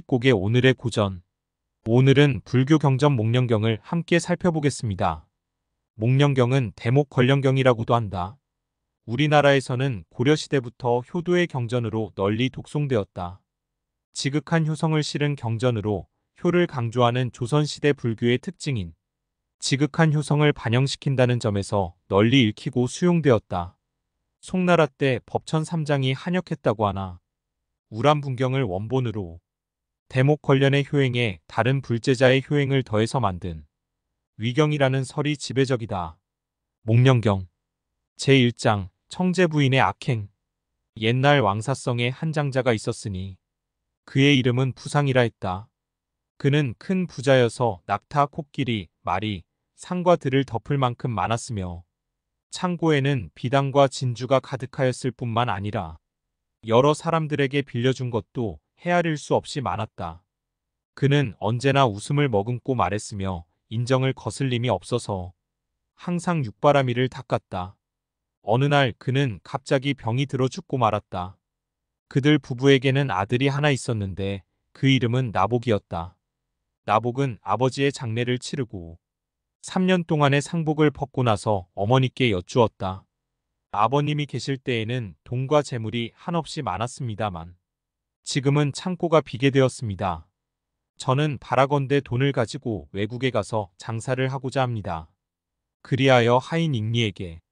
특집곡의 오늘의 고전. 오늘은 불교 경전 목련경을 함께 살펴보겠습니다. 목련경은 대목 관련경이라고도 한다. 우리나라에서는 고려시대부터 효도의 경전으로 널리 독송되었다. 지극한 효성을 실은 경전으로 효를 강조하는 조선시대 불교의 특징인 지극한 효성을 반영시킨다는 점에서 널리 읽히고 수용되었다. 송나라 때 법천 3장이 한역했다고 하나 우람 분경을 원본으로 대목 관련의 효행에 다른 불제자의 효행을 더해서 만든 위경이라는 설이 지배적이다. 목련경 제1장 청제 부인의 악행 옛날 왕사성에 한 장자가 있었으니 그의 이름은 부상이라 했다. 그는 큰 부자여서 낙타, 코끼리, 말이, 상과 들을 덮을 만큼 많았으며 창고에는 비단과 진주가 가득하였을 뿐만 아니라 여러 사람들에게 빌려준 것도 헤아릴 수 없이 많았다. 그는 언제나 웃음을 머금고 말했으며 인정을 거슬림이 없어서 항상 육바라미를 닦았다. 어느 날 그는 갑자기 병이 들어 죽고 말았다. 그들 부부에게는 아들이 하나 있었는데 그 이름은 나복이었다. 나복은 아버지의 장례를 치르고 3년 동안의 상복을 벗고 나서 어머니께 여쭈었다. 아버님이 계실 때에는 돈과 재물이 한없이 많았습니다만 지금은 창고가 비게 되었습니다. 저는 바라건대 돈을 가지고 외국에 가서 장사를 하고자 합니다. 그리하여 하인 잉리에게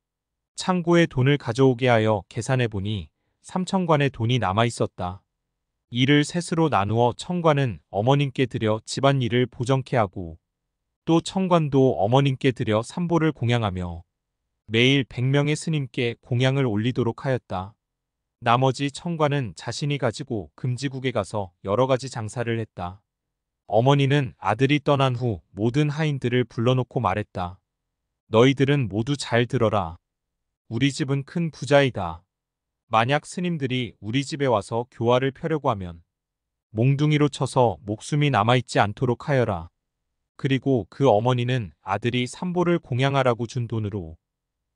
창고에 돈을 가져오게 하여 계산해 보니 3천관의 돈이 남아 있었다. 이를 셋으로 나누어 천관은 어머님께 드려 집안일을 보정케 하고 또 천관도 어머님께 드려 삼보를 공양하며 매일 100명의 스님께 공양을 올리도록 하였다. 나머지 청관은 자신이 가지고 금지국에 가서 여러 가지 장사를 했다. 어머니는 아들이 떠난 후 모든 하인들을 불러놓고 말했다. 너희들은 모두 잘 들어라. 우리 집은 큰 부자이다. 만약 스님들이 우리 집에 와서 교화를 펴려고 하면 몽둥이로 쳐서 목숨이 남아있지 않도록 하여라. 그리고 그 어머니는 아들이 삼보를 공양하라고 준 돈으로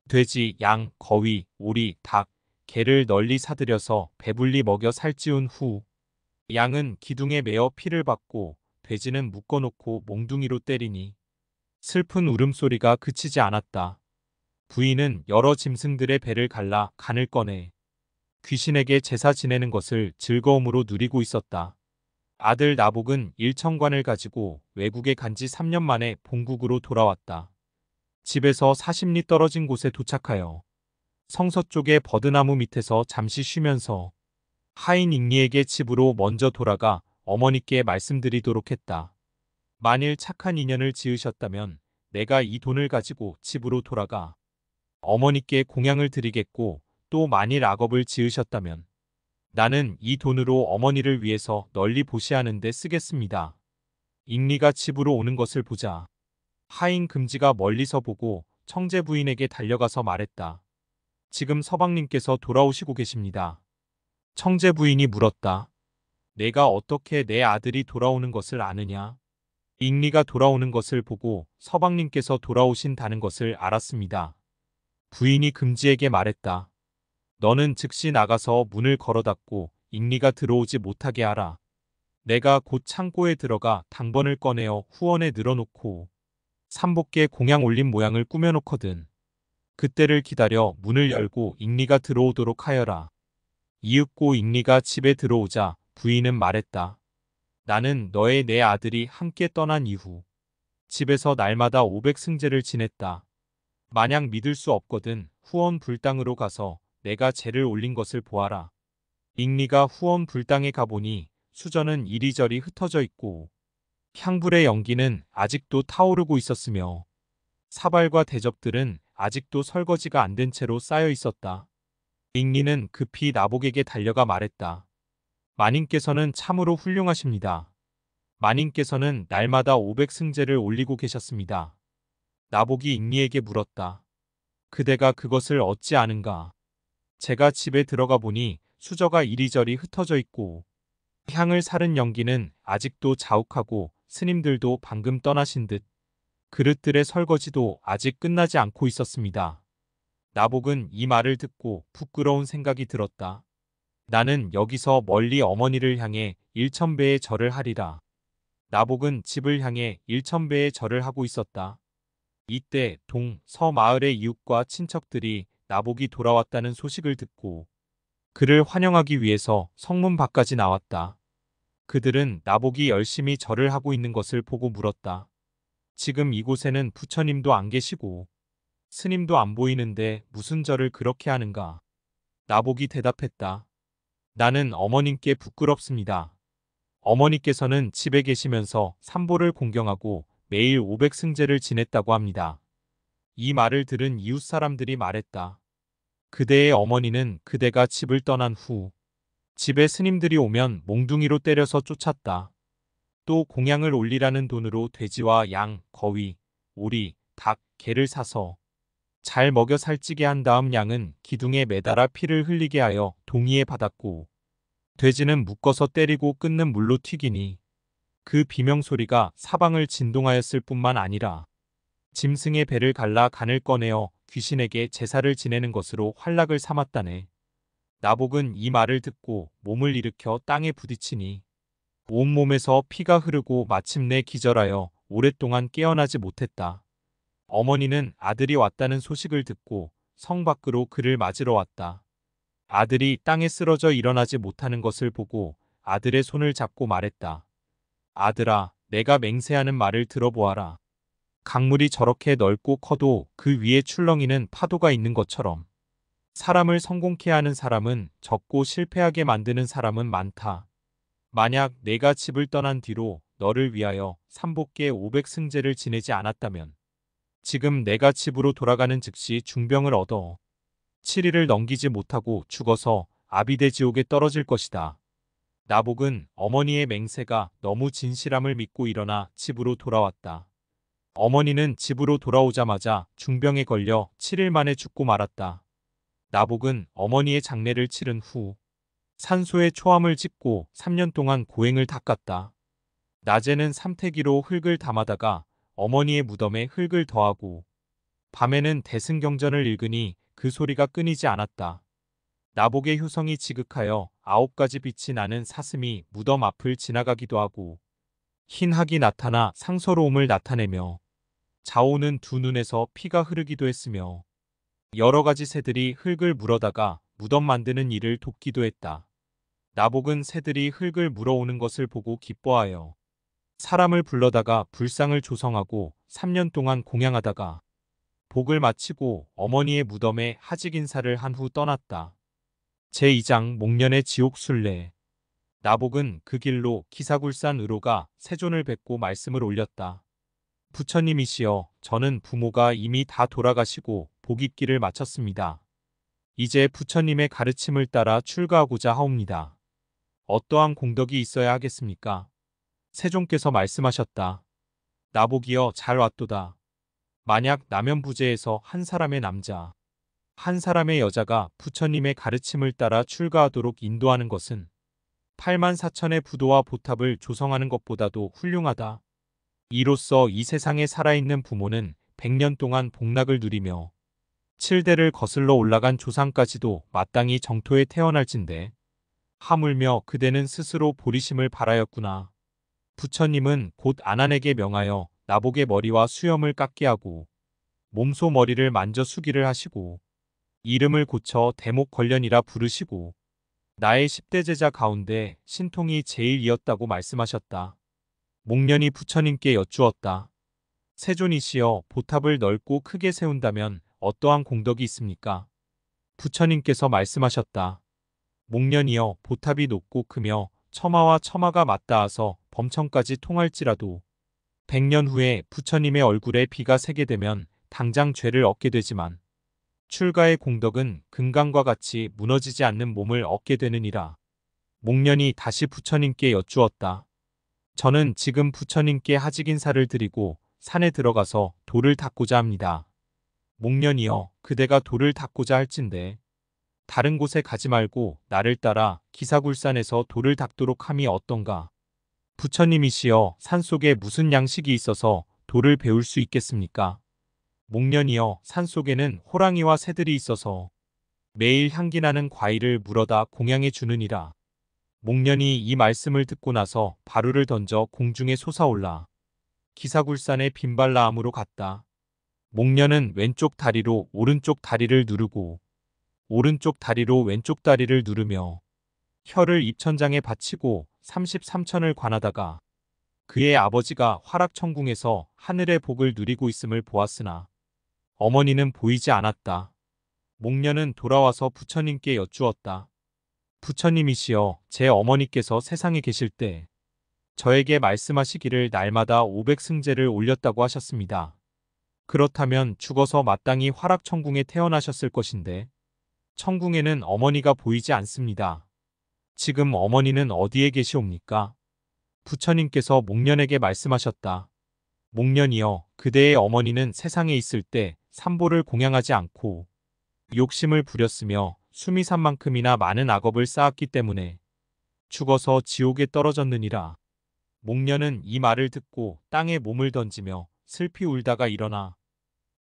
돼지, 양, 거위, 오리, 닭, 개를 널리 사들여서 배불리 먹여 살찌운 후 양은 기둥에 매어 피를 받고 돼지는 묶어놓고 몽둥이로 때리니 슬픈 울음소리가 그치지 않았다. 부인은 여러 짐승들의 배를 갈라 간을 꺼내 귀신에게 제사 지내는 것을 즐거움으로 누리고 있었다. 아들 나복은 일천관을 가지고 외국에 간 지 3년 만에 본국으로 돌아왔다. 집에서 40리 떨어진 곳에 도착하여 성서 쪽의 버드나무 밑에서 잠시 쉬면서 하인 잉리에게 집으로 먼저 돌아가 어머니께 말씀드리도록 했다. 만일 착한 인연을 지으셨다면 내가 이 돈을 가지고 집으로 돌아가 어머니께 공양을 드리겠고 또 만일 악업을 지으셨다면 나는 이 돈으로 어머니를 위해서 널리 보시하는 데 쓰겠습니다. 잉리가 집으로 오는 것을 보자 하인 금지가 멀리서 보고 청제 부인에게 달려가서 말했다. 지금 서방님께서 돌아오시고 계십니다. 청제 부인이 물었다. 내가 어떻게 내 아들이 돌아오는 것을 아느냐? 잉리가 돌아오는 것을 보고 서방님께서 돌아오신다는 것을 알았습니다. 부인이 금지에게 말했다. 너는 즉시 나가서 문을 걸어 닫고 잉리가 들어오지 못하게 하라. 내가 곧 창고에 들어가 당번을 꺼내어 후원에 늘어놓고 삼복계 공양 올린 모양을 꾸며놓거든. 그때를 기다려 문을 열고 잉리가 들어오도록 하여라. 이윽고 잉리가 집에 들어오자 부인은 말했다. 나는 너의 내 네 아들이 함께 떠난 이후 집에서 날마다 500승제를 지냈다. 만약 믿을 수 없거든 후원 불당으로 가서 내가 죄를 올린 것을 보아라. 잉리가 후원 불당에 가보니 수저는 이리저리 흩어져 있고 향불의 연기는 아직도 타오르고 있었으며 사발과 대접들은 아직도 설거지가 안 된 채로 쌓여 있었다. 잉리는 급히 나복에게 달려가 말했다. 마님께서는 참으로 훌륭하십니다. 마님께서는 날마다 500승제를 올리고 계셨습니다. 나복이 잉리에게 물었다. 그대가 그것을 얻지 않은가? 제가 집에 들어가 보니 수저가 이리저리 흩어져 있고 향을 사른 연기는 아직도 자욱하고 스님들도 방금 떠나신 듯 그릇들의 설거지도 아직 끝나지 않고 있었습니다. 나복은 이 말을 듣고 부끄러운 생각이 들었다. 나는 여기서 멀리 어머니를 향해 1천배의 절을 하리라. 나복은 집을 향해 1천배의 절을 하고 있었다. 이때 동, 서 마을의 이웃과 친척들이 나복이 돌아왔다는 소식을 듣고 그를 환영하기 위해서 성문 밖까지 나왔다. 그들은 나복이 열심히 절을 하고 있는 것을 보고 물었다. 지금 이곳에는 부처님도 안 계시고 스님도 안 보이는데 무슨 절을 그렇게 하는가? 나복이 대답했다. 나는 어머님께 부끄럽습니다. 어머니께서는 집에 계시면서 삼보를 공경하고 매일 500승제를 지냈다고 합니다. 이 말을 들은 이웃 사람들이 말했다. 그대의 어머니는 그대가 집을 떠난 후 집에 스님들이 오면 몽둥이로 때려서 쫓았다. 또 공양을 올리라는 돈으로 돼지와 양, 거위, 오리, 닭, 개를 사서 잘 먹여 살찌게 한 다음 양은 기둥에 매달아 피를 흘리게 하여 동의해 받았고 돼지는 묶어서 때리고 끊는 물로 튀기니 그 비명 소리가 사방을 진동하였을 뿐만 아니라 짐승의 배를 갈라 간을 꺼내어 귀신에게 제사를 지내는 것으로 환락을 삼았다네. 나복은 이 말을 듣고 몸을 일으켜 땅에 부딪히니 온몸에서 피가 흐르고 마침내 기절하여 오랫동안 깨어나지 못했다. 어머니는 아들이 왔다는 소식을 듣고 성 밖으로 그를 맞으러 왔다. 아들이 땅에 쓰러져 일어나지 못하는 것을 보고 아들의 손을 잡고 말했다. 아들아, 내가 맹세하는 말을 들어보아라. 강물이 저렇게 넓고 커도 그 위에 출렁이는 파도가 있는 것처럼 사람을 성공케 하는 사람은 적고 실패하게 만드는 사람은 많다. 만약 내가 집을 떠난 뒤로 너를 위하여 삼복계 500승제를 지내지 않았다면 지금 내가 집으로 돌아가는 즉시 중병을 얻어 7일을 넘기지 못하고 죽어서 아비대 지옥에 떨어질 것이다. 나복은 어머니의 맹세가 너무 진실함을 믿고 일어나 집으로 돌아왔다. 어머니는 집으로 돌아오자마자 중병에 걸려 7일 만에 죽고 말았다. 나복은 어머니의 장례를 치른 후 산소에 초함을 짚고 3년 동안 고행을 닦았다. 낮에는 삼태기로 흙을 담아다가 어머니의 무덤에 흙을 더하고 밤에는 대승경전을 읽으니 그 소리가 끊이지 않았다. 나복의 효성이 지극하여 아홉 가지 빛이 나는 사슴이 무덤 앞을 지나가기도 하고 흰 학이 나타나 상서로움을 나타내며 자오는 두 눈에서 피가 흐르기도 했으며 여러 가지 새들이 흙을 물어다가 무덤 만드는 일을 돕기도 했다. 나복은 새들이 흙을 물어오는 것을 보고 기뻐하여 사람을 불러다가 불상을 조성하고 3년 동안 공양하다가 복을 마치고 어머니의 무덤에 하직 인사를 한 후 떠났다. 제2장 목련의 지옥 순례 나복은 그 길로 기사굴산 의로가 세존을 뵙고 말씀을 올렸다. 부처님이시여 저는 부모가 이미 다 돌아가시고 복입기를 마쳤습니다. 이제 부처님의 가르침을 따라 출가하고자 하옵니다. 어떠한 공덕이 있어야 하겠습니까? 세종께서 말씀하셨다. 나보기여 잘 왔도다. 만약 남연부재에서 한 사람의 남자, 한 사람의 여자가 부처님의 가르침을 따라 출가하도록 인도하는 것은 8만 4천의 부도와 보탑을 조성하는 것보다도 훌륭하다. 이로써 이 세상에 살아있는 부모는 100년 동안 복락을 누리며 칠대를 거슬러 올라간 조상까지도 마땅히 정토에 태어날진데 하물며 그대는 스스로 보리심을 바라였구나. 부처님은 곧 아난에게 명하여 나복의 머리와 수염을 깎게 하고 몸소 머리를 만져 수기를 하시고 이름을 고쳐 대목 관련이라 부르시고 나의 10대 제자 가운데 신통이 제일이었다고 말씀하셨다. 목련이 부처님께 여쭈었다. 세존이시여 보탑을 넓고 크게 세운다면 어떠한 공덕이 있습니까? 부처님께서 말씀하셨다. 목련이여 보탑이 높고 크며 처마와 처마가 맞닿아서 범천까지 통할지라도 100년 후에 부처님의 얼굴에 비가 새게 되면 당장 죄를 얻게 되지만 출가의 공덕은 금강과 같이 무너지지 않는 몸을 얻게 되느니라. 목련이 다시 부처님께 여쭈었다. 저는 지금 부처님께 하직 인사를 드리고 산에 들어가서 돌을 닦고자 합니다. 목련이여 그대가 돌을 닦고자 할진대 다른 곳에 가지 말고 나를 따라 기사굴산에서 돌을 닦도록 함이 어떤가 부처님이시여 산속에 무슨 양식이 있어서 돌을 배울 수 있겠습니까 목련이여 산속에는 호랑이와 새들이 있어서 매일 향기나는 과일을 물어다 공양해 주느니라 목련이 이 말씀을 듣고 나서 바루를 던져 공중에 솟아올라 기사굴산의 빈발라함으로 갔다. 목녀는 왼쪽 다리로 오른쪽 다리를 누르고 오른쪽 다리로 왼쪽 다리를 누르며 혀를 입천장에 받치고 33천을 관하다가 그의 아버지가 화락천궁에서 하늘의 복을 누리고 있음을 보았으나 어머니는 보이지 않았다. 목녀는 돌아와서 부처님께 여쭈었다. 부처님이시여 제 어머니께서 세상에 계실 때 저에게 말씀하시기를 날마다 500승제를 올렸다고 하셨습니다. 그렇다면 죽어서 마땅히 화락천궁에 태어나셨을 것인데 천궁에는 어머니가 보이지 않습니다. 지금 어머니는 어디에 계시옵니까? 부처님께서 목련에게 말씀하셨다. 목련이여 그대의 어머니는 세상에 있을 때 삼보를 공양하지 않고 욕심을 부렸으며 수미 산만큼이나 많은 악업을 쌓았기 때문에 죽어서 지옥에 떨어졌느니라. 목련은 이 말을 듣고 땅에 몸을 던지며 슬피 울다가 일어나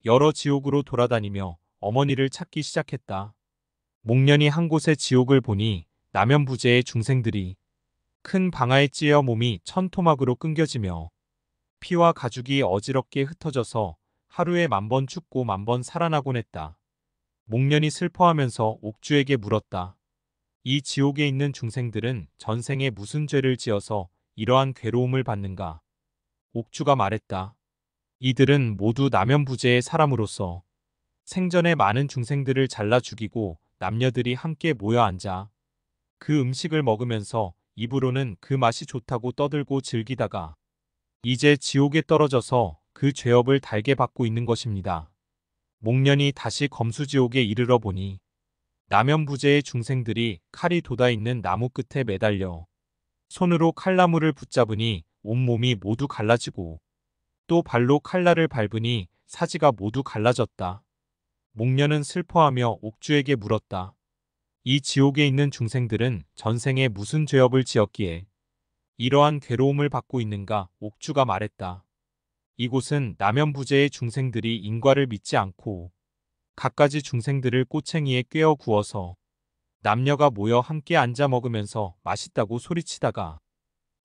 여러 지옥으로 돌아다니며 어머니를 찾기 시작했다. 목련이 한 곳의 지옥을 보니 남연부제의 중생들이 큰 방아에 찧어 몸이 천토막으로 끊겨지며 피와 가죽이 어지럽게 흩어져서 하루에 만 번 죽고 만 번 살아나곤 했다. 목련이 슬퍼하면서 옥주에게 물었다. 이 지옥에 있는 중생들은 전생에 무슨 죄를 지어서 이러한 괴로움을 받는가? 옥주가 말했다. 이들은 모두 남연부재의 사람으로서 생전에 많은 중생들을 잘라 죽이고 남녀들이 함께 모여 앉아 그 음식을 먹으면서 입으로는 그 맛이 좋다고 떠들고 즐기다가 이제 지옥에 떨어져서 그 죄업을 달게 받고 있는 것입니다. 목련이 다시 검수지옥에 이르러 보니 남연부재의 중생들이 칼이 돋아있는 나무 끝에 매달려 손으로 칼나무를 붙잡으니 온몸이 모두 갈라지고 또 발로 칼날을 밟으니 사지가 모두 갈라졌다. 목녀는 슬퍼하며 옥주에게 물었다. 이 지옥에 있는 중생들은 전생에 무슨 죄업을 지었기에 이러한 괴로움을 받고 있는가 옥주가 말했다. 이곳은 남연부재의 중생들이 인과를 믿지 않고 갖가지 중생들을 꼬챙이에 꿰어 구워서 남녀가 모여 함께 앉아 먹으면서 맛있다고 소리치다가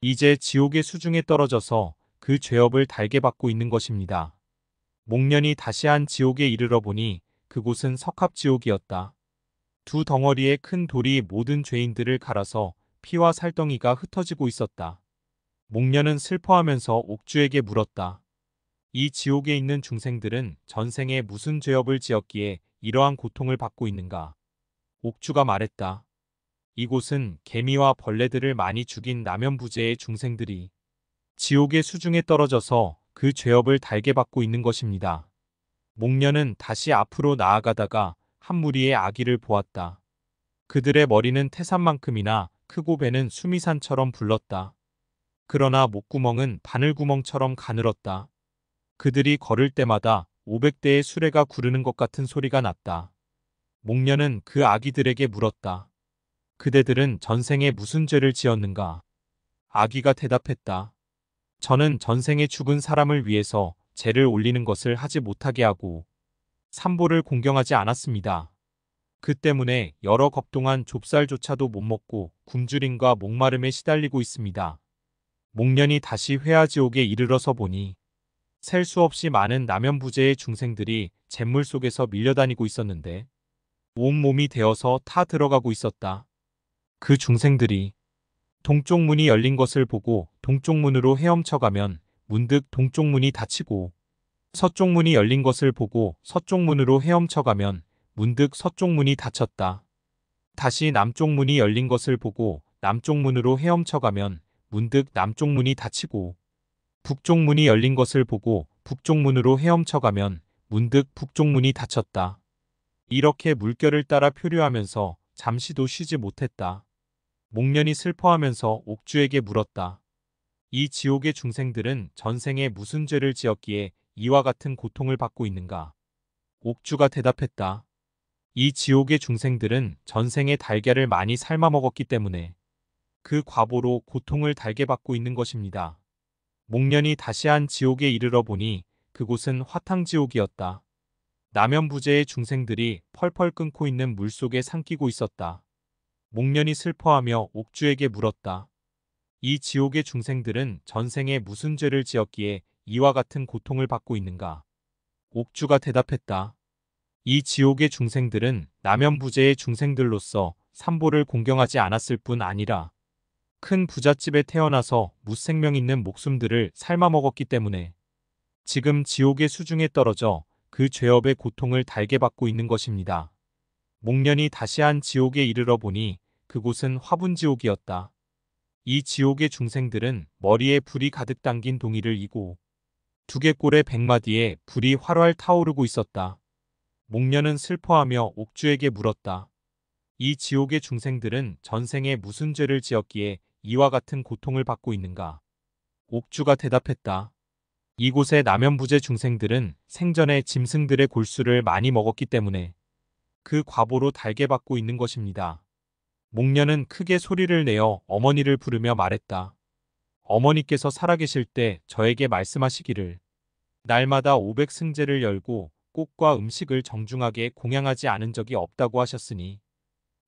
이제 지옥의 수중에 떨어져서 그 죄업을 달게 받고 있는 것입니다. 목련이 다시 한 지옥에 이르러 보니 그곳은 석합지옥이었다. 두 덩어리의 큰 돌이 모든 죄인들을 갈아서 피와 살덩이가 흩어지고 있었다. 목련은 슬퍼하면서 옥주에게 물었다. 이 지옥에 있는 중생들은 전생에 무슨 죄업을 지었기에 이러한 고통을 받고 있는가? 옥주가 말했다. 이곳은 개미와 벌레들을 많이 죽인 남연부제의 중생들이 지옥의 수중에 떨어져서 그 죄업을 달게 받고 있는 것입니다. 목녀는 다시 앞으로 나아가다가 한 무리의 아기를 보았다. 그들의 머리는 태산만큼이나 크고 배는 수미산처럼 불렀다. 그러나 목구멍은 바늘구멍처럼 가늘었다. 그들이 걸을 때마다 500대의 수레가 구르는 것 같은 소리가 났다. 목녀는 그 아기들에게 물었다. 그대들은 전생에 무슨 죄를 지었는가? 아기가 대답했다. 저는 전생에 죽은 사람을 위해서 죄를 올리는 것을 하지 못하게 하고 삼보를 공경하지 않았습니다. 그 때문에 여러 겁 동안 좁쌀조차도 못 먹고 굶주림과 목마름에 시달리고 있습니다. 목련이 다시 회화지옥에 이르러서 보니 셀 수 없이 많은 남연부재의 중생들이 잿물 속에서 밀려다니고 있었는데 온몸이 되어서 타 들어가고 있었다. 그 중생들이 동쪽 문이 열린 것을 보고 동쪽 문으로 헤엄쳐가면 문득 동쪽 문이 닫히고 서쪽 문이 열린 것을 보고 서쪽 문으로 헤엄쳐가면 문득 서쪽 문이 닫혔다. 다시 남쪽 문이 열린 것을 보고 남쪽 문으로 헤엄쳐가면 문득 남쪽 문이 닫히고 북쪽 문이 열린 것을 보고 북쪽 문으로 헤엄쳐가면 문득 북쪽 문이 닫혔다. 이렇게 물결을 따라 표류하면서 잠시도 쉬지 못했다. 목련이 슬퍼하면서 옥주에게 물었다. 이 지옥의 중생들은 전생에 무슨 죄를 지었기에 이와 같은 고통을 받고 있는가? 옥주가 대답했다. 이 지옥의 중생들은 전생에 달걀을 많이 삶아 먹었기 때문에 그 과보로 고통을 달게 받고 있는 것입니다. 목련이 다시 한 지옥에 이르러 보니 그곳은 화탕지옥이었다. 남연부재의 중생들이 펄펄 끊고 있는 물속에 삼키고 있었다. 목련이 슬퍼하며 옥주에게 물었다. 이 지옥의 중생들은 전생에 무슨 죄를 지었기에 이와 같은 고통을 받고 있는가? 옥주가 대답했다. 이 지옥의 중생들은 남연부재의 중생들로서 삼보를 공경하지 않았을 뿐 아니라 큰 부잣집에 태어나서 무생명 있는 목숨들을 삶아먹었기 때문에 지금 지옥의 수중에 떨어져 그 죄업의 고통을 달게 받고 있는 것입니다. 목련이 다시 한 지옥에 이르러 보니 그곳은 화분지옥이었다. 이 지옥의 중생들은 머리에 불이 가득 담긴 동이를 이고 두개골의 백마디에 불이 활활 타오르고 있었다. 목련은 슬퍼하며 옥주에게 물었다. 이 지옥의 중생들은 전생에 무슨 죄를 지었기에 이와 같은 고통을 받고 있는가? 옥주가 대답했다. 이곳의 남연부재 중생들은 생전에 짐승들의 골수를 많이 먹었기 때문에 그 과보로 달게 받고 있는 것입니다. 목녀는 크게 소리를 내어 어머니를 부르며 말했다. 어머니께서 살아계실 때 저에게 말씀하시기를 날마다 500승제를 열고 꽃과 음식을 정중하게 공양하지 않은 적이 없다고 하셨으니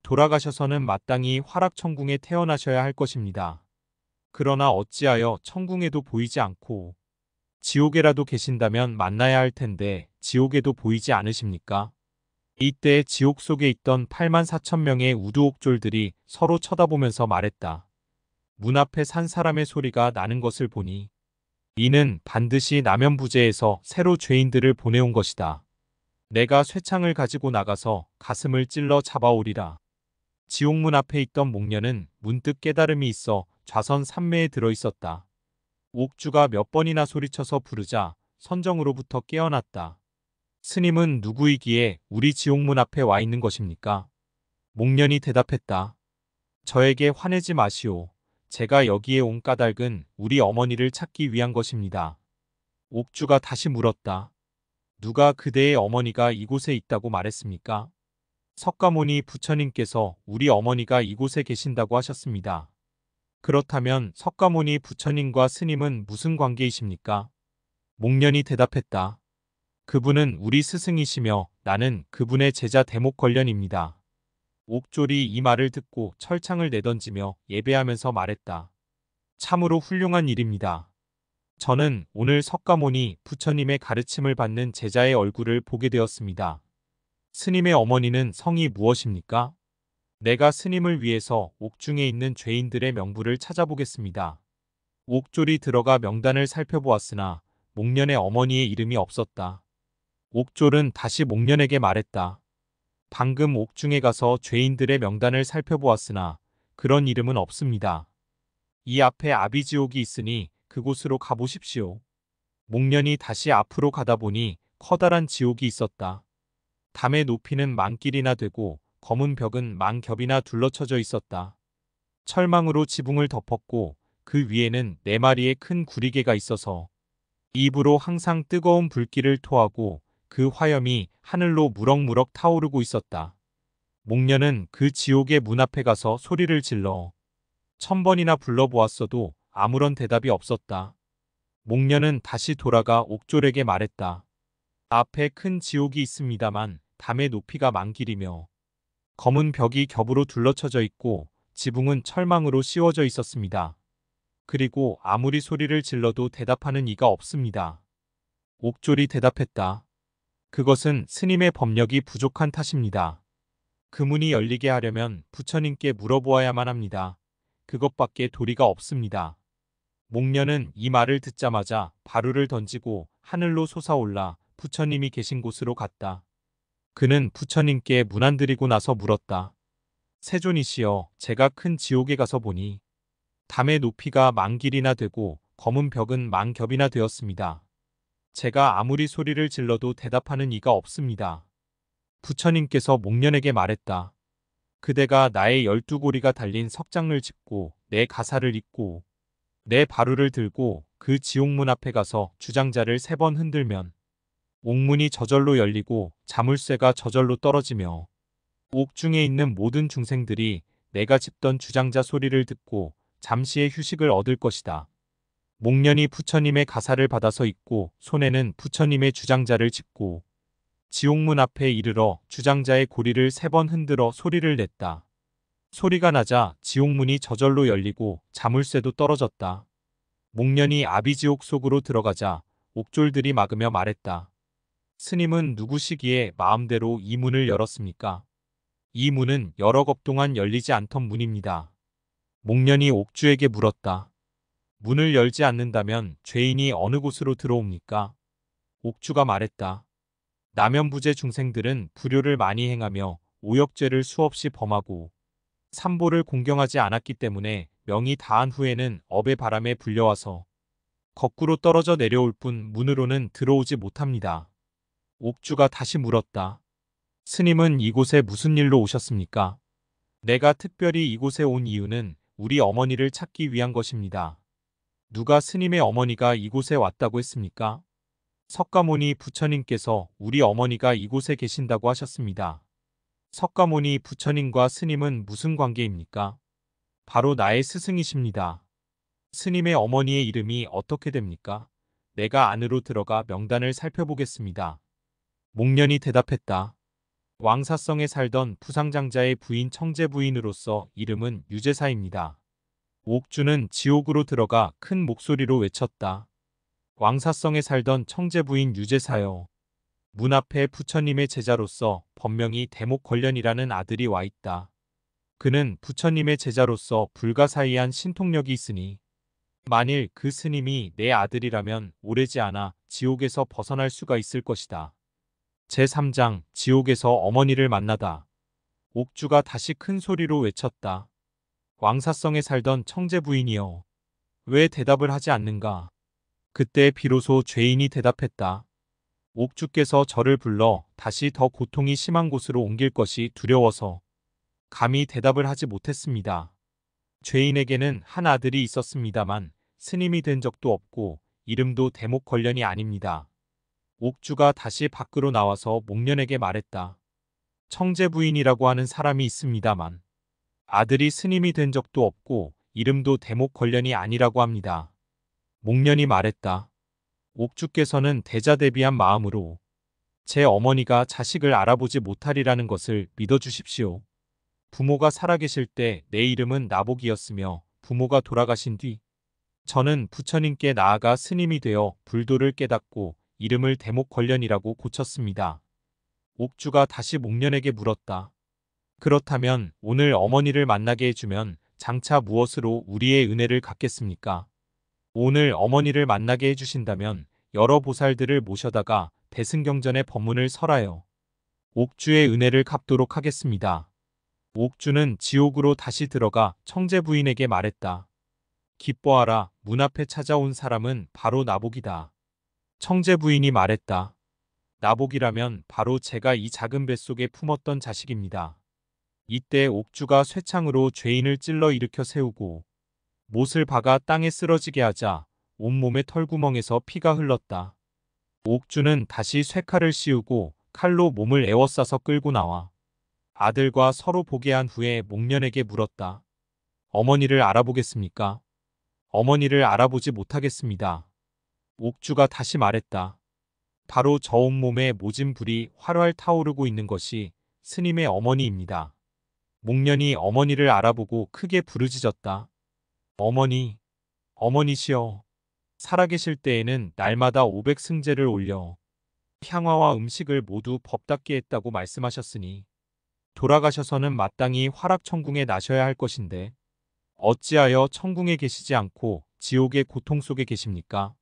돌아가셔서는 마땅히 화락천궁에 태어나셔야 할 것입니다. 그러나 어찌하여 천궁에도 보이지 않고 지옥에라도 계신다면 만나야 할 텐데 지옥에도 보이지 않으십니까? 이때 지옥 속에 있던 8만 4천 명의 우두옥졸들이 서로 쳐다보면서 말했다. 문 앞에 산 사람의 소리가 나는 것을 보니 이는 반드시 남연부재에서 새로 죄인들을 보내온 것이다. 내가 쇠창을 가지고 나가서 가슴을 찔러 잡아오리라. 지옥문 앞에 있던 목녀는 문득 깨달음이 있어 좌선 삼매에 들어있었다. 옥주가 몇 번이나 소리쳐서 부르자 선정으로부터 깨어났다. 스님은 누구이기에 우리 지옥문 앞에 와 있는 것입니까? 목련이 대답했다. 저에게 화내지 마시오. 제가 여기에 온 까닭은 우리 어머니를 찾기 위한 것입니다. 옥주가 다시 물었다. 누가 그대의 어머니가 이곳에 있다고 말했습니까? 석가모니 부처님께서 우리 어머니가 이곳에 계신다고 하셨습니다. 그렇다면 석가모니 부처님과 스님은 무슨 관계이십니까? 목련이 대답했다. 그분은 우리 스승이시며 나는 그분의 제자 대목 관련입니다. 옥졸이 이 말을 듣고 철창을 내던지며 예배하면서 말했다. 참으로 훌륭한 일입니다. 저는 오늘 석가모니 부처님의 가르침을 받는 제자의 얼굴을 보게 되었습니다. 스님의 어머니는 성이 무엇입니까? 내가 스님을 위해서 옥중에 있는 죄인들의 명부를 찾아보겠습니다. 옥졸이 들어가 명단을 살펴보았으나 목련의 어머니의 이름이 없었다. 옥졸은 다시 목련에게 말했다. 방금 옥중에 가서 죄인들의 명단을 살펴보았으나 그런 이름은 없습니다. 이 앞에 아비지옥이 있으니 그곳으로 가보십시오. 목련이 다시 앞으로 가다 보니 커다란 지옥이 있었다. 담의 높이는 만길이나 되고 검은 벽은 만겹이나 둘러쳐져 있었다. 철망으로 지붕을 덮었고 그 위에는 네 마리의 큰 구리개가 있어서 입으로 항상 뜨거운 불길을 토하고 그 화염이 하늘로 무럭무럭 타오르고 있었다. 목녀는그 지옥의 문 앞에 가서 소리를 질러 천 번이나 불러보았어도 아무런 대답이 없었다. 목녀는 다시 돌아가 옥졸에게 말했다. 앞에 큰 지옥이 있습니다만 담의 높이가 만길이며 검은 벽이 겹으로 둘러쳐져 있고 지붕은 철망으로 씌워져 있었습니다. 그리고 아무리 소리를 질러도 대답하는 이가 없습니다. 옥졸이 대답했다. 그것은 스님의 법력이 부족한 탓입니다. 그 문이 열리게 하려면 부처님께 물어보아야만 합니다. 그것밖에 도리가 없습니다. 목련은 이 말을 듣자마자 바루를 던지고 하늘로 솟아올라 부처님이 계신 곳으로 갔다. 그는 부처님께 문 안드리고 나서 물었다. 세존이시여 제가 큰 지옥에 가서 보니 담의 높이가 만 길이나 되고 검은 벽은 만 겹이나 되었습니다. 제가 아무리 소리를 질러도 대답하는 이가 없습니다. 부처님께서 목련에게 말했다. 그대가 나의 열두 고리가 달린 석장을 짚고 내 가사를 읽고 내 바루를 들고 그 지옥문 앞에 가서 주장자를 세 번 흔들면 옥문이 저절로 열리고 자물쇠가 저절로 떨어지며 옥중에 있는 모든 중생들이 내가 짚던 주장자 소리를 듣고 잠시의 휴식을 얻을 것이다. 목련이 부처님의 가사를 받아서 입고 손에는 부처님의 주장자를 짚고 지옥문 앞에 이르러 주장자의 고리를 세 번 흔들어 소리를 냈다. 소리가 나자 지옥문이 저절로 열리고 자물쇠도 떨어졌다. 목련이 아비지옥 속으로 들어가자 옥졸들이 막으며 말했다. 스님은 누구시기에 마음대로 이 문을 열었습니까? 이 문은 여러 겁 동안 열리지 않던 문입니다. 목련이 옥주에게 물었다. 문을 열지 않는다면 죄인이 어느 곳으로 들어옵니까? 옥주가 말했다. 남연부제 중생들은 불효를 많이 행하며 오역죄를 수없이 범하고 삼보를 공경하지 않았기 때문에 명이 다한 후에는 업의 바람에 불려와서 거꾸로 떨어져 내려올 뿐 문으로는 들어오지 못합니다. 옥주가 다시 물었다. 스님은 이곳에 무슨 일로 오셨습니까? 내가 특별히 이곳에 온 이유는 우리 어머니를 찾기 위한 것입니다. 누가 스님의 어머니가 이곳에 왔다고 했습니까? 석가모니 부처님께서 우리 어머니가 이곳에 계신다고 하셨습니다. 석가모니 부처님과 스님은 무슨 관계입니까? 바로 나의 스승이십니다. 스님의 어머니의 이름이 어떻게 됩니까? 내가 안으로 들어가 명단을 살펴보겠습니다. 목련이 대답했다. 왕사성에 살던 부상장자의 부인 청제 부인으로서 이름은 유제사입니다. 옥주는 지옥으로 들어가 큰 목소리로 외쳤다. 왕사성에 살던 청제부인 유제사여. 문 앞에 부처님의 제자로서 법명이 대목권련이라는 아들이 와 있다. 그는 부처님의 제자로서 불가사의한 신통력이 있으니 만일 그 스님이 내 아들이라면 오래지 않아 지옥에서 벗어날 수가 있을 것이다. 제3장 지옥에서 어머니를 만나다. 옥주가 다시 큰 소리로 외쳤다. 왕사성에 살던 청제 부인이여. 왜 대답을 하지 않는가? 그때 비로소 죄인이 대답했다. 옥주께서 저를 불러 다시 더 고통이 심한 곳으로 옮길 것이 두려워서 감히 대답을 하지 못했습니다. 죄인에게는 한 아들이 있었습니다만 스님이 된 적도 없고 이름도 대목 관련이 아닙니다. 옥주가 다시 밖으로 나와서 목련에게 말했다. 청제 부인이라고 하는 사람이 있습니다만 아들이 스님이 된 적도 없고 이름도 대목 관련이 아니라고 합니다. 목련이 말했다. 옥주께서는 대자대비한 마음으로 제 어머니가 자식을 알아보지 못하리라는 것을 믿어주십시오. 부모가 살아계실 때 내 이름은 나복이었으며 부모가 돌아가신 뒤 저는 부처님께 나아가 스님이 되어 불도를 깨닫고 이름을 대목관련이라고 고쳤습니다. 옥주가 다시 목련에게 물었다. 그렇다면 오늘 어머니를 만나게 해주면 장차 무엇으로 우리의 은혜를 갚겠습니까 오늘 어머니를 만나게 해주신다면 여러 보살들을 모셔다가 대승경전의 법문을 설하여 옥주의 은혜를 갚도록 하겠습니다. 옥주는 지옥으로 다시 들어가 청재 부인에게 말했다. 기뻐하라. 문 앞에 찾아온 사람은 바로 나복이다. 청재 부인이 말했다. 나복이라면 바로 제가 이 작은 뱃속에 품었던 자식입니다. 이때 옥주가 쇠창으로 죄인을 찔러 일으켜 세우고 못을 박아 땅에 쓰러지게 하자 온몸의 털구멍에서 피가 흘렀다. 옥주는 다시 쇠칼을 씌우고 칼로 몸을 에워싸서 끌고 나와 아들과 서로 보게 한 후에 목련에게 물었다. 어머니를 알아보겠습니까? 어머니를 알아보지 못하겠습니다. 옥주가 다시 말했다. 바로 저 온몸에 모진 불이 활활 타오르고 있는 것이 스님의 어머니입니다. 목련이 어머니를 알아보고 크게 부르짖었다. 어머니, 어머니시여. 살아계실 때에는 날마다 500승제를 올려 향화와 음식을 모두 법답게 했다고 말씀하셨으니 돌아가셔서는 마땅히 화락천궁에 나셔야 할 것인데 어찌하여 천궁에 계시지 않고 지옥의 고통 속에 계십니까?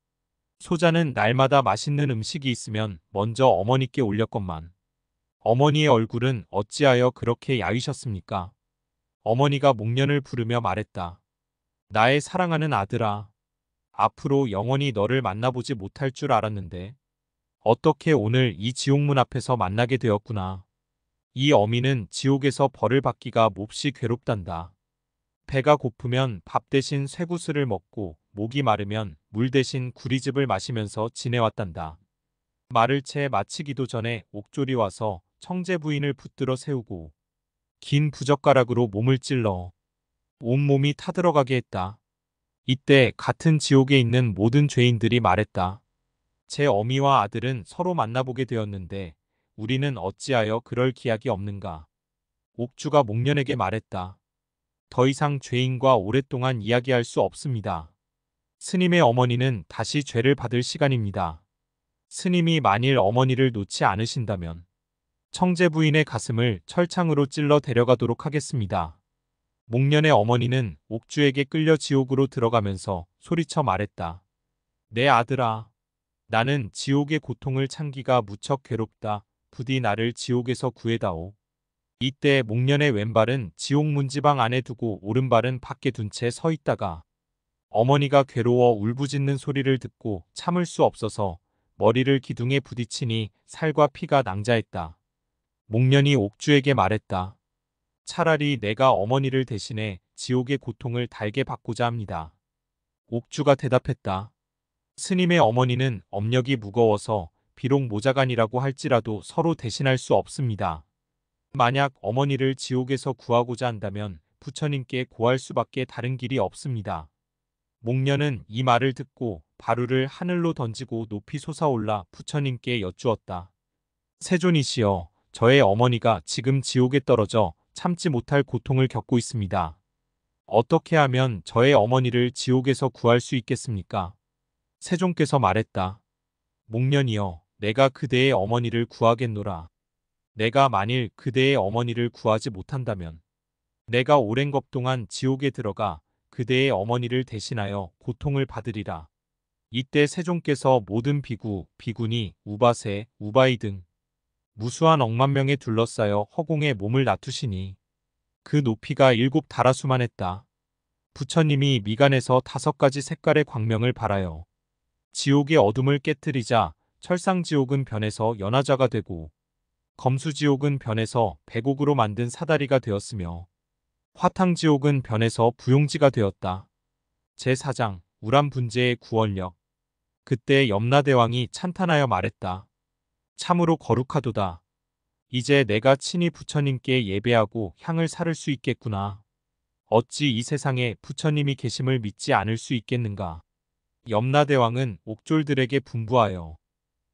소자는 날마다 맛있는 음식이 있으면 먼저 어머니께 올렸건만 어머니의 얼굴은 어찌하여 그렇게 야위셨습니까? 어머니가 목련을 부르며 말했다. 나의 사랑하는 아들아. 앞으로 영원히 너를 만나보지 못할 줄 알았는데 어떻게 오늘 이 지옥문 앞에서 만나게 되었구나. 이 어미는 지옥에서 벌을 받기가 몹시 괴롭단다. 배가 고프면 밥 대신 쇠구슬을 먹고 목이 마르면 물 대신 구리즙을 마시면서 지내왔단다. 말을 채 마치기도 전에 옥졸이 와서 청제 부인을 붙들어 세우고 긴 부젓가락으로 몸을 찔러 온몸이 타들어가게 했다. 이때 같은 지옥에 있는 모든 죄인들이 말했다. 제 어미와 아들은 서로 만나보게 되었는데 우리는 어찌하여 그럴 기약이 없는가. 옥주가 목련에게 말했다. 더 이상 죄인과 오랫동안 이야기할 수 없습니다. 스님의 어머니는 다시 죄를 받을 시간입니다. 스님이 만일 어머니를 놓지 않으신다면 청재 부인의 가슴을 철창으로 찔러 데려가도록 하겠습니다. 목련의 어머니는 옥주에게 끌려 지옥으로 들어가면서 소리쳐 말했다. 내 아들아, 나는 지옥의 고통을 참기가 무척 괴롭다. 부디 나를 지옥에서 구해다오. 이때 목련의 왼발은 지옥 문지방 안에 두고 오른발은 밖에 둔 채 서 있다가 어머니가 괴로워 울부짖는 소리를 듣고 참을 수 없어서 머리를 기둥에 부딪히니 살과 피가 낭자했다. 목련이 옥주에게 말했다. 차라리 내가 어머니를 대신해 지옥의 고통을 달게 받고자 합니다. 옥주가 대답했다. 스님의 어머니는 업력이 무거워서 비록 모자간이라고 할지라도 서로 대신할 수 없습니다. 만약 어머니를 지옥에서 구하고자 한다면 부처님께 고할 수밖에 다른 길이 없습니다. 목련은 이 말을 듣고 바루를 하늘로 던지고 높이 솟아올라 부처님께 여쭈었다. 세존이시여, 저의 어머니가 지금 지옥에 떨어져 참지 못할 고통을 겪고 있습니다. 어떻게 하면 저의 어머니를 지옥에서 구할 수 있겠습니까? 세종께서 말했다. 목련이여, 내가 그대의 어머니를 구하겠노라. 내가 만일 그대의 어머니를 구하지 못한다면 내가 오랜 것 동안 지옥에 들어가 그대의 어머니를 대신하여 고통을 받으리라. 이때 세종께서 모든 비구, 비군이, 우바세, 우바이 등 무수한 억만 명에 둘러싸여 허공에 몸을 놔추시니그 높이가 일곱 다라수만 했다. 부처님이 미간에서 다섯 가지 색깔의 광명을 발하여 지옥의 어둠을 깨뜨리자 철상지옥은 변해서 연하자가 되고 검수지옥은 변해서 백옥으로 만든 사다리가 되었으며 화탕지옥은 변해서 부용지가 되었다. 제4장 우람분재의 구원력 그때 염라대왕이 찬탄하여 말했다. 참으로 거룩하도다. 이제 내가 친히 부처님께 예배하고 향을 살을 수 있겠구나. 어찌 이 세상에 부처님이 계심을 믿지 않을 수 있겠는가. 염라대왕은 옥졸들에게 분부하여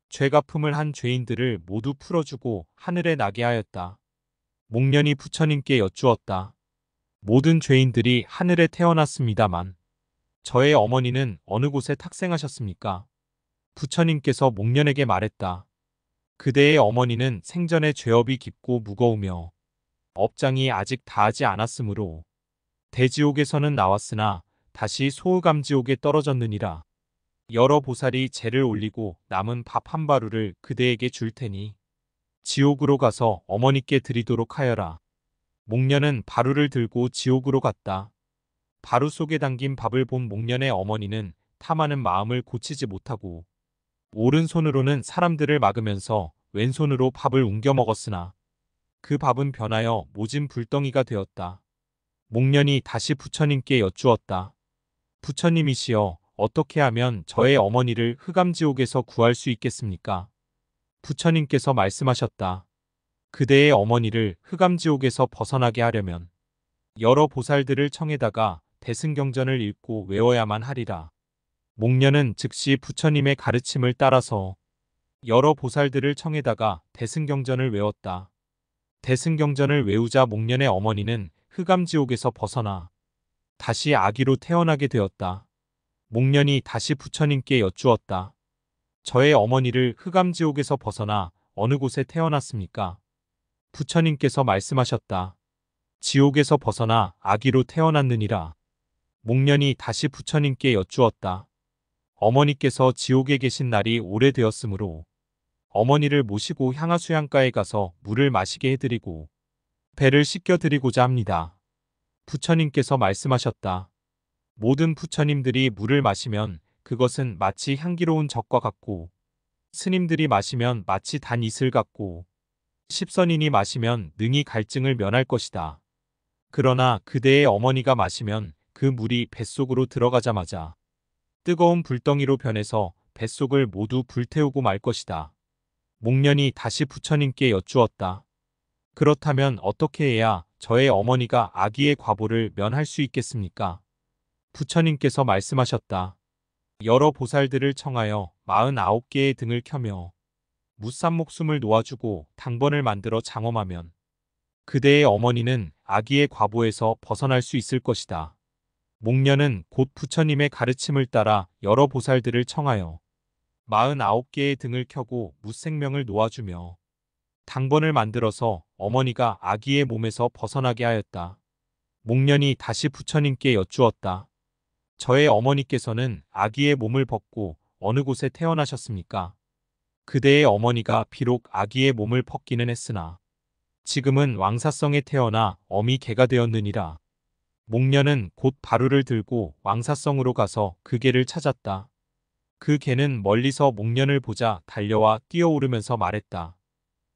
죄가품을 한 죄인들을 모두 풀어주고 하늘에 나게 하였다. 목련이 부처님께 여쭈었다. 모든 죄인들이 하늘에 태어났습니다만 저의 어머니는 어느 곳에 탁생하셨습니까? 부처님께서 목련에게 말했다. 그대의 어머니는 생전에 죄업이 깊고 무거우며 업장이 아직 다하지 않았으므로 대지옥에서는 나왔으나 다시 소우감지옥에 떨어졌느니라. 여러 보살이 재를 올리고 남은 밥 한 바루를 그대에게 줄 테니 지옥으로 가서 어머니께 드리도록 하여라. 목련은 바루를 들고 지옥으로 갔다. 바루 속에 담긴 밥을 본 목련의 어머니는 탐하는 마음을 고치지 못하고 오른손으로는 사람들을 막으면서 왼손으로 밥을 옮겨 먹었으나 그 밥은 변하여 모진 불덩이가 되었다. 목련이 다시 부처님께 여쭈었다. 부처님이시여 어떻게 하면 저의 어머니를 흑암지옥에서 구할 수 있겠습니까? 부처님께서 말씀하셨다. 그대의 어머니를 흑암지옥에서 벗어나게 하려면 여러 보살들을 청에다가 대승경전을 읽고 외워야만 하리라. 목련은 즉시 부처님의 가르침을 따라서 여러 보살들을 청해다가 대승경전을 외웠다. 대승경전을 외우자 목련의 어머니는 흑암지옥에서 벗어나 다시 아기로 태어나게 되었다. 목련이 다시 부처님께 여쭈었다. 저의 어머니를 흑암지옥에서 벗어나 어느 곳에 태어났습니까? 부처님께서 말씀하셨다. 지옥에서 벗어나 아기로 태어났느니라. 목련이 다시 부처님께 여쭈었다. 어머니께서 지옥에 계신 날이 오래되었으므로 어머니를 모시고 향하수양가에 가서 물을 마시게 해드리고 배를 씻겨드리고자 합니다. 부처님께서 말씀하셨다. 모든 부처님들이 물을 마시면 그것은 마치 향기로운 적과 같고 스님들이 마시면 마치 단 이슬 같고 십선인이 마시면 능이 갈증을 면할 것이다. 그러나 그대의 어머니가 마시면 그 물이 뱃속으로 들어가자마자 뜨거운 불덩이로 변해서 뱃속을 모두 불태우고 말 것이다. 목련이 다시 부처님께 여쭈었다. 그렇다면 어떻게 해야 저의 어머니가 아기의 과보를 면할 수 있겠습니까? 부처님께서 말씀하셨다. 여러 보살들을 청하여 49개의 등을 켜며 무산 목숨을 놓아주고 당번을 만들어 장엄하면 그대의 어머니는 아기의 과보에서 벗어날 수 있을 것이다. 목련은 곧 부처님의 가르침을 따라 여러 보살들을 청하여 49개의 등을 켜고 무생명을 놓아주며 당번을 만들어서 어머니가 아기의 몸에서 벗어나게 하였다. 목련이 다시 부처님께 여쭈었다. 저의 어머니께서는 아기의 몸을 벗고 어느 곳에 태어나셨습니까? 그대의 어머니가 비록 아기의 몸을 벗기는 했으나 지금은 왕사성에 태어나 어미 개가 되었느니라. 목련은 곧 바루를 들고 왕사성으로 가서 그 개를 찾았다. 그 개는 멀리서 목련을 보자 달려와 뛰어오르면서 말했다.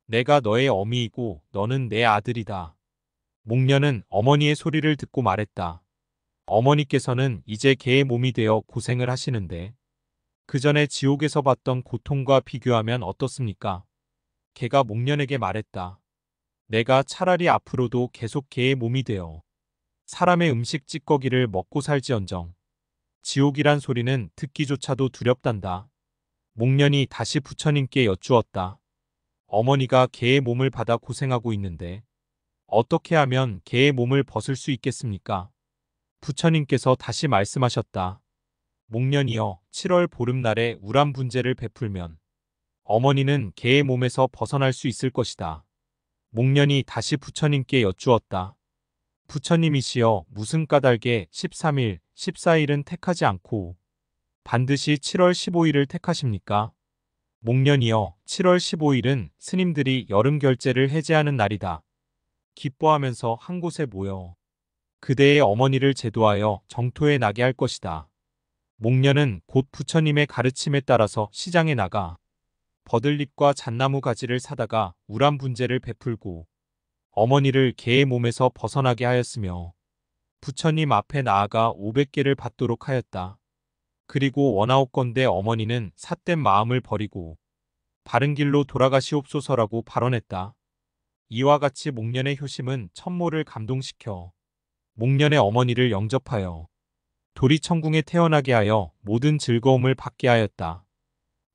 내가 너의 어미이고 너는 내 아들이다. 목련은 어머니의 소리를 듣고 말했다. 어머니께서는 이제 개의 몸이 되어 고생을 하시는데 그 전에 지옥에서 봤던 고통과 비교하면 어떻습니까? 개가 목련에게 말했다. 내가 차라리 앞으로도 계속 개의 몸이 되어 사람의 음식 찌꺼기를 먹고 살지언정 지옥이란 소리는 듣기조차도 두렵단다. 목련이 다시 부처님께 여쭈었다. 어머니가 개의 몸을 받아 고생하고 있는데 어떻게 하면 개의 몸을 벗을 수 있겠습니까? 부처님께서 다시 말씀하셨다. 목련이여 7월 보름날에 우람 분재를 베풀면 어머니는 개의 몸에서 벗어날 수 있을 것이다. 목련이 다시 부처님께 여쭈었다. 부처님이시여 무슨 까닭에 13일, 14일은 택하지 않고 반드시 7월 15일을 택하십니까? 목년이여 7월 15일은 스님들이 여름 결제를 해제하는 날이다. 기뻐하면서 한 곳에 모여 그대의 어머니를 제도하여 정토에 나게 할 것이다. 목년은곧 부처님의 가르침에 따라서 시장에 나가 버들잎과 잣나무 가지를 사다가 우람 분재를 베풀고 어머니를 개의 몸에서 벗어나게 하였으며 부처님 앞에 나아가 500개를 받도록 하였다. 그리고 원하옵건대 어머니는 삿된 마음을 버리고 바른 길로 돌아가시옵소서라고 발언했다. 이와 같이 목련의 효심은 천모를 감동시켜 목련의 어머니를 영접하여 도리천궁에 태어나게 하여 모든 즐거움을 받게 하였다.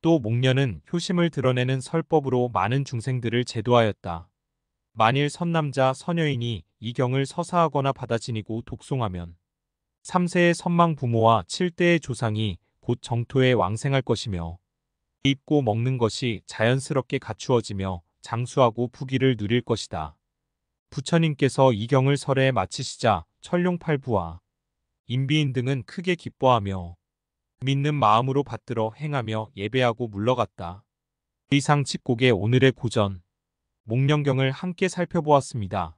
또 목련은 효심을 드러내는 설법으로 많은 중생들을 제도하였다. 만일 선남자 선여인이 이경을 서사하거나 받아지니고 독송하면 3세의 선망 부모와 7대의 조상이 곧 정토에 왕생할 것이며 입고 먹는 것이 자연스럽게 갖추어지며 장수하고 부귀를 누릴 것이다. 부처님께서 이경을 설에 마치시자 천룡팔부와 임비인 등은 크게 기뻐하며 믿는 마음으로 받들어 행하며 예배하고 물러갔다. 의상 칩곡의 오늘의 고전 목련경을 함께 살펴보았습니다.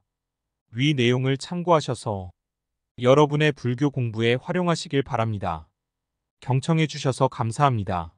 위 내용을 참고하셔서 여러분의 불교 공부에 활용하시길 바랍니다. 경청해 주셔서 감사합니다.